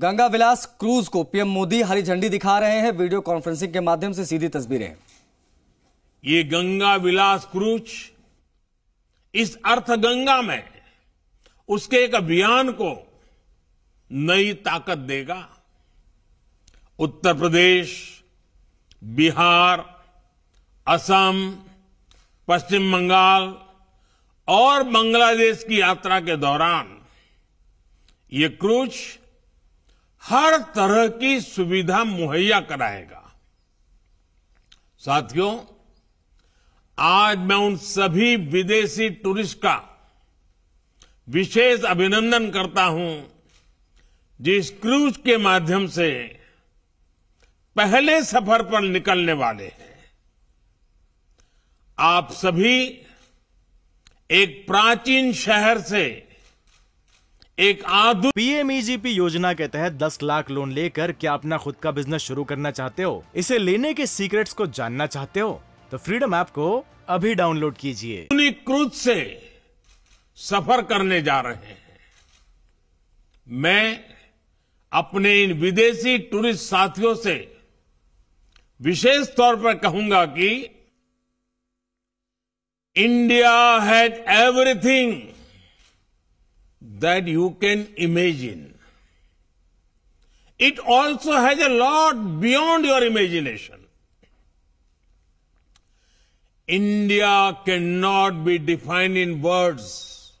Ganga Vilas cruise को PM Modi हरी झंडी दिखा रहे हैं वीडियो कॉन्फ्रेंसिंग के माध्यम से सीधी तस्वीरें ये गंगा विलास क्रूज इस अर्थगंगा में उसके एक अभियान को नई ताकत देगा उत्तर प्रदेश बिहार असम पश्चिम बंगाल और बांग्लादेश की यात्रा के दौरान ये क्रूज हर तरह की सुविधा मुहैया कराएगा साथियों आज मैं उन सभी विदेशी टूरिस्ट का विशेष अभिनंदन करता हूं जिस क्रूज के माध्यम से पहले सफर पर निकलने वाले हैं आप सभी एक प्राचीन शहर से एक आधु पीएमईजीपी e योजना के तहत 10 लाख लोन लेकर क्या अपना खुद का बिजनेस शुरू करना चाहते हो इसे लेने के सीक्रेट्स को जानना चाहते हो तो फ्रीडम ऐप को अभी डाउनलोड कीजिए अपनी क्रूज से सफर करने जा रहे हैं मैं अपने इन विदेशी टूरिस्ट साथियों से विशेष तौर पर कहूंगा कि India has everything that you can imagine. It also has a lot beyond your imagination. India cannot be defined in words.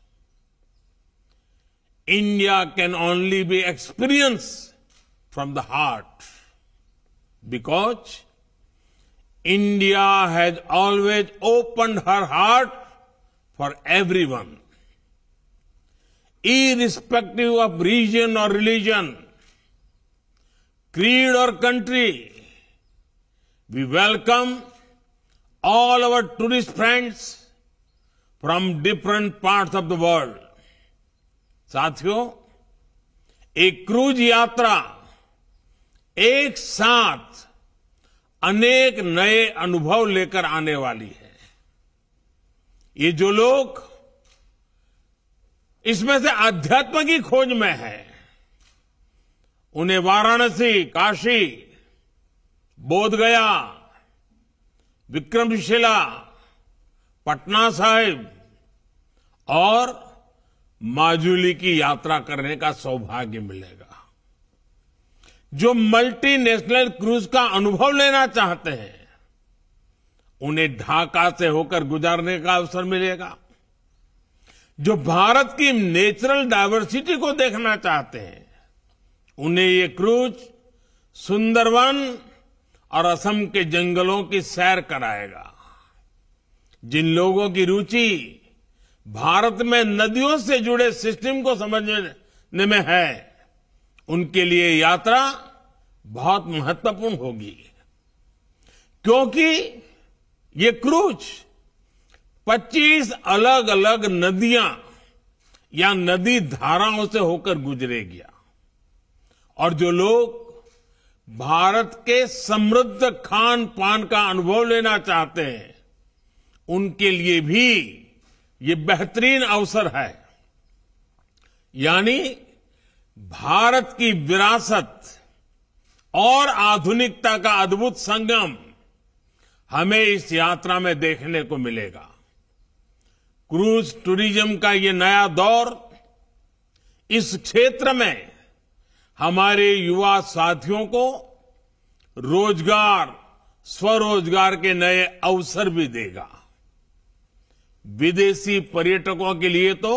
India can only be experienced from the heart because India has always opened her heart for everyone. Irrespective of region और religion creed और country we welcome all our tourist friends from different parts of the world साथियों एक cruise यात्रा एक साथ अनेक नए अनुभव लेकर आने वाली है ये जो लोग इसमें से अध्यात्म की खोज में है उन्हें वाराणसी काशी बोधगया विक्रमशिला पटना साहिब और माजुली की यात्रा करने का सौभाग्य मिलेगा जो मल्टीनेशनल क्रूज का अनुभव लेना चाहते हैं उन्हें ढाका से होकर गुजारने का अवसर मिलेगा जो भारत की नेचुरल डायवर्सिटी को देखना चाहते हैं उन्हें ये क्रूज सुंदरवन और असम के जंगलों की सैर कराएगा जिन लोगों की रुचि भारत में नदियों से जुड़े सिस्टम को समझने में है उनके लिए यात्रा बहुत महत्वपूर्ण होगी क्योंकि ये क्रूज 25 अलग अलग नदियां या नदी धाराओं से होकर गुजरे गया और जो लोग भारत के समृद्ध खान पान का अनुभव लेना चाहते हैं उनके लिए भी ये बेहतरीन अवसर है यानी भारत की विरासत और आधुनिकता का अद्भुत संगम हमें इस यात्रा में देखने को मिलेगा क्रूज टूरिज्म का ये नया दौर इस क्षेत्र में हमारे युवा साथियों को रोजगार स्वरोजगार के नए अवसर भी देगा विदेशी पर्यटकों के लिए तो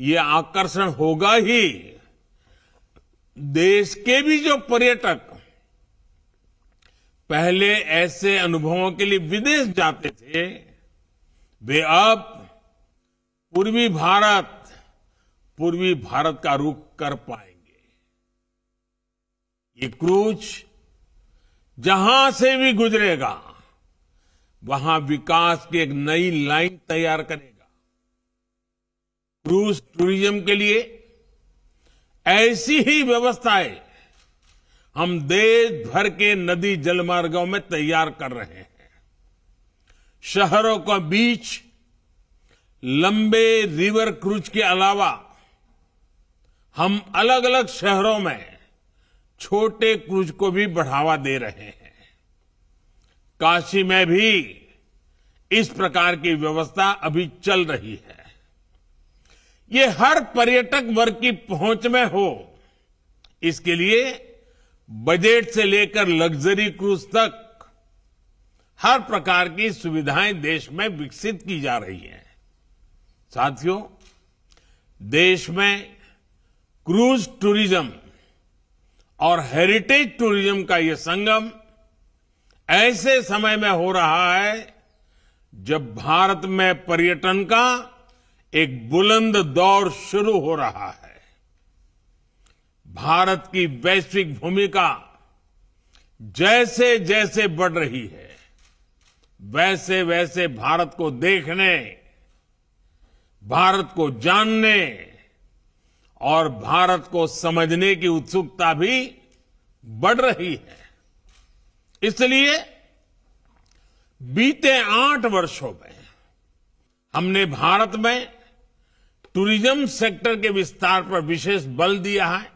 ये आकर्षण होगा ही देश के भी जो पर्यटक पहले ऐसे अनुभवों के लिए विदेश जाते थे वे अब पूर्वी भारत पूर्वी भारत का रुख कर पाएंगे ये क्रूज जहां से भी गुजरेगा वहां विकास की एक नई लाइन तैयार करेगा क्रूज टूरिज्म के लिए ऐसी ही व्यवस्थाएं हम देश भर के नदी जलमार्गों में तैयार कर रहे हैं शहरों का बीच लंबे रिवर क्रूज के अलावा हम अलग अलग शहरों में छोटे क्रूज को भी बढ़ावा दे रहे हैं काशी में भी इस प्रकार की व्यवस्था अभी चल रही है ये हर पर्यटक वर्ग की पहुंच में हो इसके लिए बजट से लेकर लग्जरी क्रूज तक हर प्रकार की सुविधाएं देश में विकसित की जा रही हैं साथियों देश में क्रूज टूरिज्म और हेरिटेज टूरिज्म का यह संगम ऐसे समय में हो रहा है जब भारत में पर्यटन का एक बुलंद दौर शुरू हो रहा है भारत की वैश्विक भूमिका जैसे जैसे बढ़ रही है वैसे वैसे भारत को देखने भारत को जानने और भारत को समझने की उत्सुकता भी बढ़ रही है इसलिए बीते आठ वर्षों में हमने भारत में टूरिज्म सेक्टर के विस्तार पर विशेष बल दिया है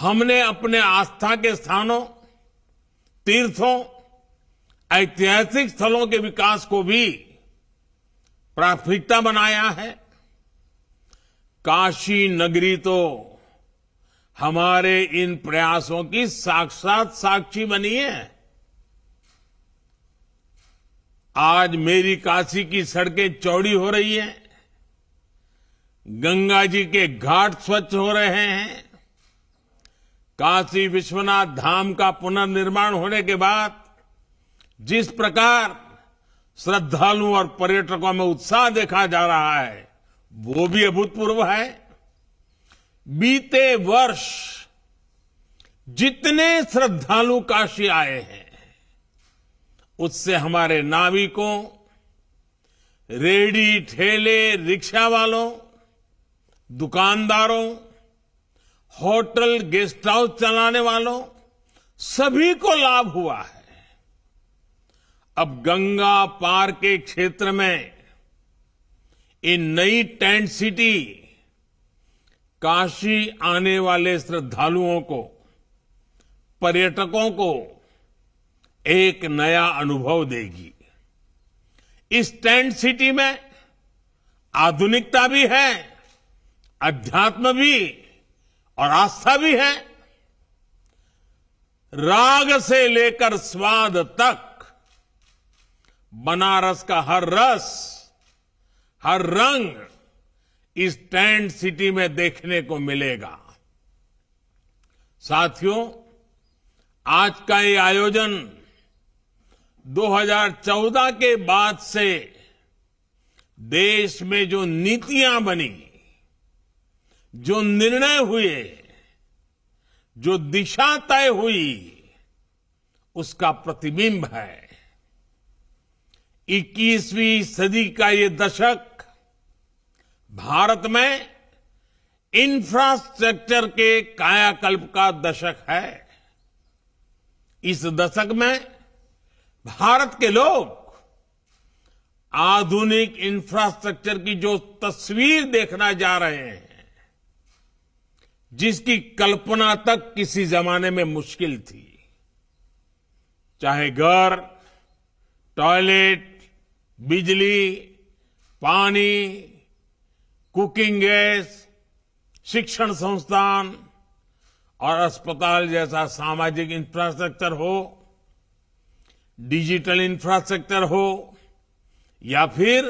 हमने अपने आस्था के स्थानों तीर्थों ऐतिहासिक स्थलों के विकास को भी प्राथमिकता बनाया है काशी नगरी तो हमारे इन प्रयासों की साक्षात साक्षी बनी है आज मेरी काशी की सड़कें चौड़ी हो रही हैं, गंगा जी के घाट स्वच्छ हो रहे हैं काशी विश्वनाथ धाम का पुनर्निर्माण होने के बाद जिस प्रकार श्रद्धालुओं और पर्यटकों में उत्साह देखा जा रहा है वो भी अभूतपूर्व है बीते वर्ष जितने श्रद्धालु काशी आए हैं उससे हमारे नाविकों रेडी ठेले रिक्शा वालों दुकानदारों होटल गेस्ट हाउस चलाने वालों सभी को लाभ हुआ है अब गंगा पार के क्षेत्र में ये नई टेंट सिटी काशी आने वाले श्रद्धालुओं को पर्यटकों को एक नया अनुभव देगी इस टेंट सिटी में आधुनिकता भी है अध्यात्म भी और आस्था भी है राग से लेकर स्वाद तक बनारस का हर रस हर रंग इस टेंट सिटी में देखने को मिलेगा साथियों आज का ये आयोजन 2014 के बाद से देश में जो नीतियां बनी जो निर्णय हुए जो दिशा तय हुई उसका प्रतिबिंब है 21वीं सदी का ये दशक भारत में इंफ्रास्ट्रक्चर के कायाकल्प का दशक है इस दशक में भारत के लोग आधुनिक इंफ्रास्ट्रक्चर की जो तस्वीर देखना जा रहे हैं जिसकी कल्पना तक किसी जमाने में मुश्किल थी चाहे घर टॉयलेट बिजली पानी कुकिंग गैस शिक्षण संस्थान और अस्पताल जैसा सामाजिक इंफ्रास्ट्रक्चर हो डिजिटल इंफ्रास्ट्रक्चर हो या फिर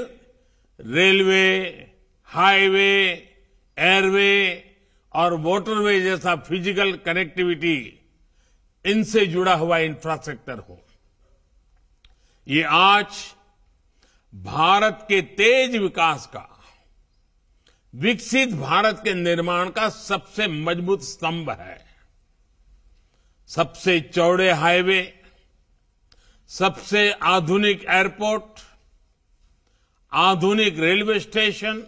रेलवे हाईवे एयरवे और वॉटरवे जैसा फिजिकल कनेक्टिविटी इनसे जुड़ा हुआ इंफ्रास्ट्रक्चर हो ये आज भारत के तेज विकास का विकसित भारत के निर्माण का सबसे मजबूत स्तंभ है सबसे चौड़े हाईवे सबसे आधुनिक एयरपोर्ट आधुनिक रेलवे स्टेशन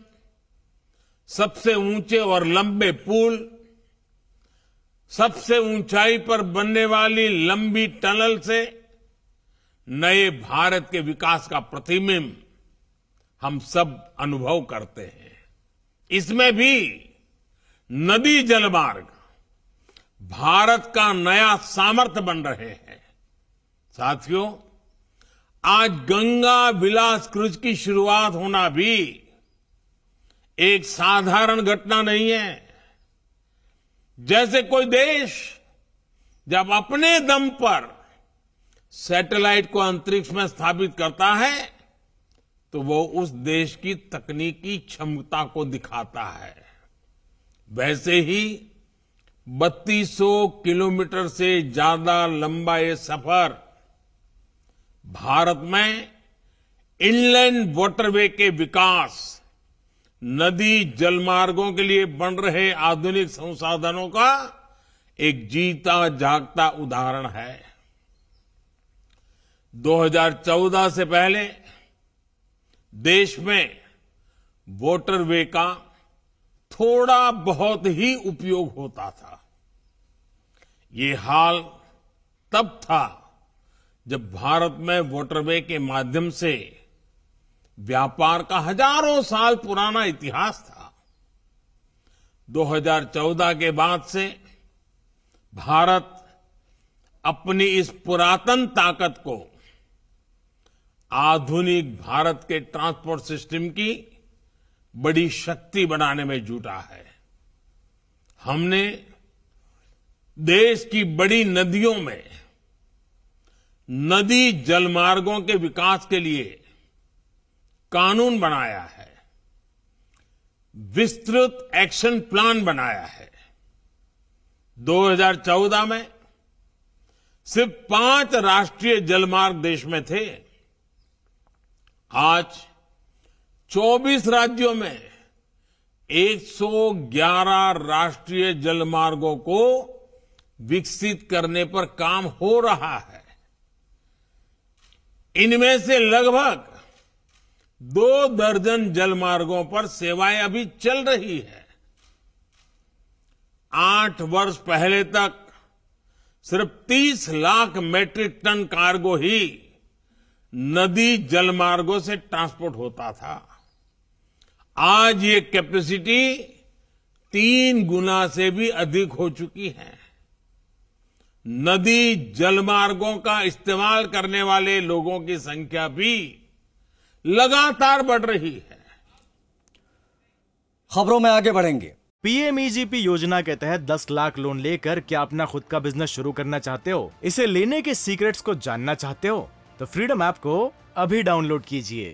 सबसे ऊंचे और लंबे पुल सबसे ऊंचाई पर बनने वाली लंबी टनल से नए भारत के विकास का प्रतिबिंब हम सब अनुभव करते हैं इसमें भी नदी जलमार्ग भारत का नया सामर्थ्य बन रहे हैं साथियों आज गंगा विलास क्रूज की शुरुआत होना भी एक साधारण घटना नहीं है जैसे कोई देश जब अपने दम पर सैटेलाइट को अंतरिक्ष में स्थापित करता है तो वो उस देश की तकनीकी क्षमता को दिखाता है वैसे ही 3200 किलोमीटर से ज्यादा लंबा ये सफर भारत में इनलैंड वाटरवे के विकास नदी जलमार्गों के लिए बन रहे आधुनिक संसाधनों का एक जीता जागता उदाहरण है 2014 से पहले देश में वोटर वे का थोड़ा बहुत ही उपयोग होता था ये हाल तब था जब भारत में वोटर वे के माध्यम से व्यापार का हजारों साल पुराना इतिहास था 2014 के बाद से भारत अपनी इस पुरातन ताकत को आधुनिक भारत के ट्रांसपोर्ट सिस्टम की बड़ी शक्ति बनाने में जुटा है हमने देश की बड़ी नदियों में नदी जलमार्गों के विकास के लिए कानून बनाया है विस्तृत एक्शन प्लान बनाया है 2014 में सिर्फ पांच राष्ट्रीय जलमार्ग देश में थे आज 24 राज्यों में 111 राष्ट्रीय जलमार्गों को विकसित करने पर काम हो रहा है इनमें से लगभग दो दर्जन जलमार्गों पर सेवाएं अभी चल रही है आठ वर्ष पहले तक सिर्फ 30 लाख मैट्रिक टन कार्गो ही नदी जलमार्गों से ट्रांसपोर्ट होता था आज ये कैपेसिटी तीन गुना से भी अधिक हो चुकी है नदी जलमार्गों का इस्तेमाल करने वाले लोगों की संख्या भी लगातार बढ़ रही है खबरों में आगे बढ़ेंगे पीएमईजीपी योजना के तहत 10 लाख लोन लेकर क्या अपना खुद का बिजनेस शुरू करना चाहते हो इसे लेने के सीक्रेट्स को जानना चाहते हो तो फ्रीडम ऐप को अभी डाउनलोड कीजिए